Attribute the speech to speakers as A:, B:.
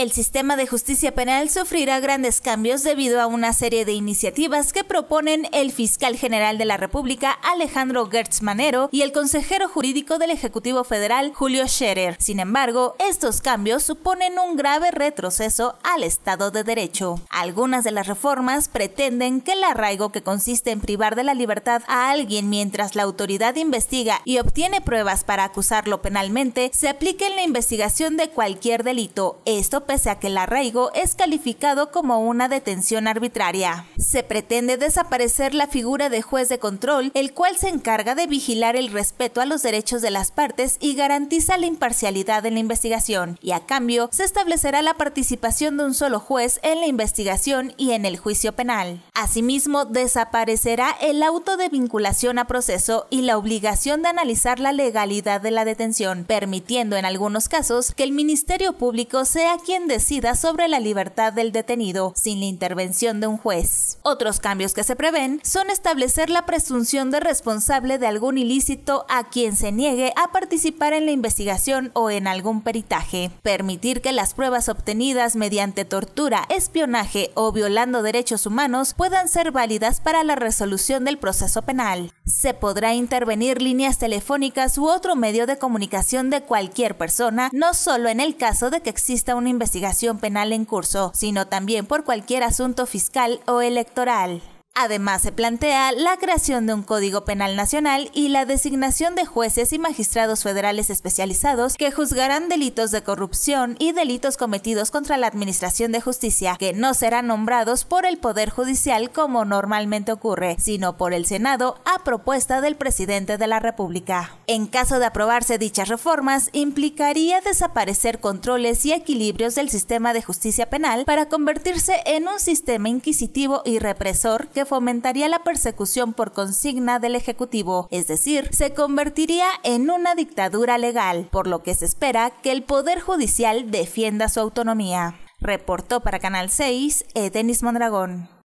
A: El sistema de justicia penal sufrirá grandes cambios debido a una serie de iniciativas que proponen el fiscal general de la República, Alejandro Gertz Manero, y el consejero jurídico del Ejecutivo Federal, Julio Scherer. Sin embargo, estos cambios suponen un grave retroceso al Estado de Derecho. Algunas de las reformas pretenden que el arraigo que consiste en privar de la libertad a alguien mientras la autoridad investiga y obtiene pruebas para acusarlo penalmente se aplique en la investigación de cualquier delito. Esto pese a que el arraigo es calificado como una detención arbitraria. Se pretende desaparecer la figura de juez de control, el cual se encarga de vigilar el respeto a los derechos de las partes y garantiza la imparcialidad en la investigación, y a cambio se establecerá la participación de un solo juez en la investigación y en el juicio penal. Asimismo, desaparecerá el auto de vinculación a proceso y la obligación de analizar la legalidad de la detención, permitiendo en algunos casos que el Ministerio Público sea quien decida sobre la libertad del detenido, sin la intervención de un juez. Otros cambios que se prevén son establecer la presunción de responsable de algún ilícito a quien se niegue a participar en la investigación o en algún peritaje, permitir que las pruebas obtenidas mediante tortura, espionaje o violando derechos humanos puedan ser válidas para la resolución del proceso penal. Se podrá intervenir líneas telefónicas u otro medio de comunicación de cualquier persona, no solo en el caso de que exista una investigación investigación penal en curso, sino también por cualquier asunto fiscal o electoral. Además, se plantea la creación de un Código Penal Nacional y la designación de jueces y magistrados federales especializados que juzgarán delitos de corrupción y delitos cometidos contra la Administración de Justicia, que no serán nombrados por el Poder Judicial como normalmente ocurre, sino por el Senado a propuesta del presidente de la República. En caso de aprobarse dichas reformas, implicaría desaparecer controles y equilibrios del sistema de justicia penal para convertirse en un sistema inquisitivo y represor que fomentaría la persecución por consigna del Ejecutivo, es decir, se convertiría en una dictadura legal, por lo que se espera que el Poder Judicial defienda su autonomía. Reportó para Canal 6 Edenis Mondragón.